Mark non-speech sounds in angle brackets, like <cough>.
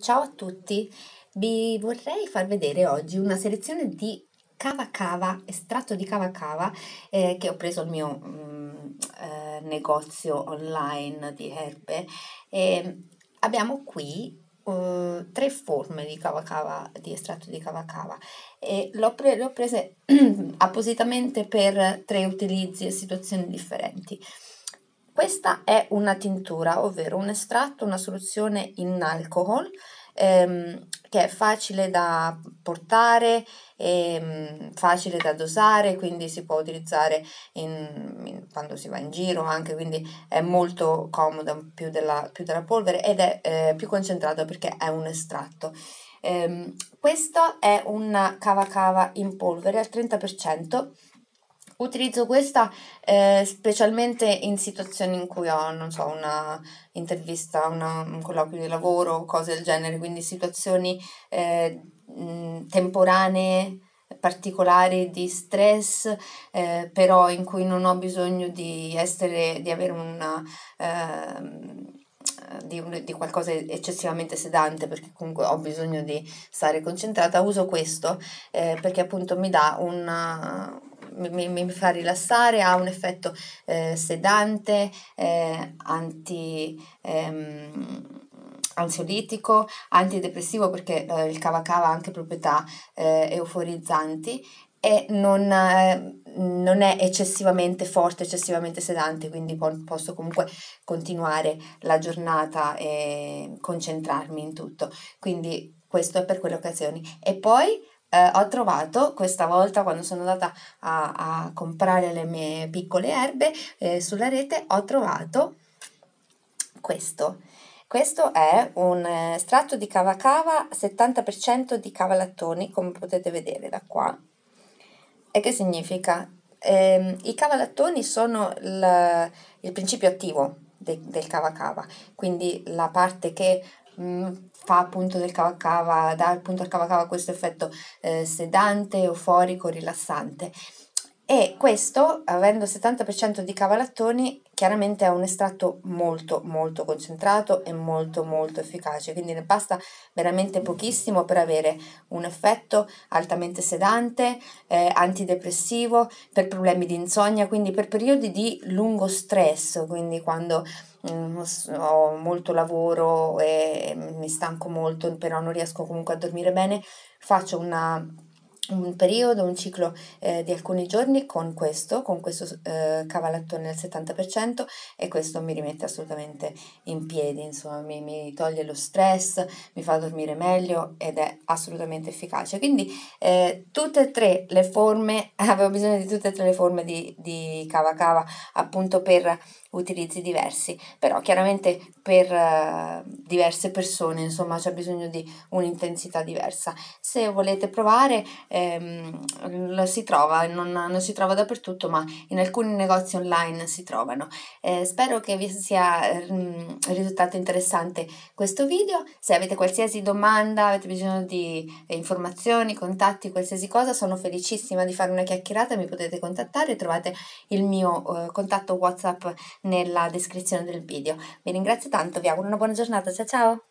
Ciao a tutti, vi vorrei far vedere oggi una selezione di cava cava, estratto di cava cava eh, che ho preso al mio mh, mm, eh, negozio online di erbe. E abbiamo qui Uh, tre forme di cava cava, di estratto di cava cava e l'ho, pre- l'ho prese <clears throat> appositamente per tre utilizzi e situazioni differenti. Questa è una tintura, ovvero un estratto, una soluzione in alcohol ehm, che è facile da portare, ehm, facile da dosare, quindi si può utilizzare in, in, quando si va in giro anche, quindi è molto comoda, più della, più della polvere ed è eh, più concentrato perché è un estratto. Ehm, questo è una cava cava in polvere al 30%, Utilizzo questa eh, specialmente in situazioni in cui ho, non so, una intervista, una, un colloquio di lavoro, cose del genere, quindi situazioni eh, temporanee, particolari di stress, eh, però in cui non ho bisogno di essere, di avere una... Ehm, di, un, di, qualcosa eccessivamente sedante perché comunque ho bisogno di stare concentrata, uso questo eh, perché appunto mi dà un, mi, mi fa rilassare, ha un effetto eh, sedante, eh, anti, ehm, ansiolitico, antidepressivo perché eh, il cava cava ha anche proprietà eh, euforizzanti e non, eh, non, è eccessivamente forte, eccessivamente sedante, quindi po- posso comunque continuare la giornata e concentrarmi in tutto. Quindi questo è per quelle occasioni. E poi eh, ho trovato questa volta quando sono andata a, a comprare le mie piccole erbe eh, sulla rete ho trovato questo questo è un eh, strato di cava cava 70% di cava lattoni come potete vedere da qua e che significa? Eh, i cavalattoni sono il, il principio attivo de, del cava cava quindi la parte che Mm, fa appunto del cava dà appunto al cava questo effetto eh, sedante, euforico, rilassante e questo, avendo 70% di cavalattoni, chiaramente è un estratto molto molto concentrato e molto molto efficace, quindi ne basta veramente pochissimo per avere un effetto altamente sedante, eh, antidepressivo, per problemi di insonnia, quindi per periodi di lungo stress, quindi quando mh, mm, ho molto lavoro e mi stanco molto, però non riesco comunque a dormire bene, faccio una un periodo, un ciclo eh, di alcuni giorni con questo, con questo eh, cavalattone al 70% e questo mi rimette assolutamente in piedi, insomma mi, mi, toglie lo stress, mi fa dormire meglio ed è assolutamente efficace. Quindi eh, tutte e tre le forme, <laughs> avevo bisogno di tutte e tre le forme di, di cava cava appunto per utilizzi diversi, però chiaramente per uh, diverse persone insomma c'è bisogno di un'intensità diversa. Se volete provare... Eh, ehm, si trova, non, non, si trova dappertutto, ma in alcuni negozi online si trovano. Eh, spero che vi sia mm, risultato interessante questo video. Se avete qualsiasi domanda, avete bisogno di informazioni, contatti, qualsiasi cosa, sono felicissima di fare una chiacchierata, mi potete contattare, trovate il mio eh, contatto WhatsApp nella descrizione del video. Vi ringrazio tanto, vi auguro una buona giornata, ciao ciao!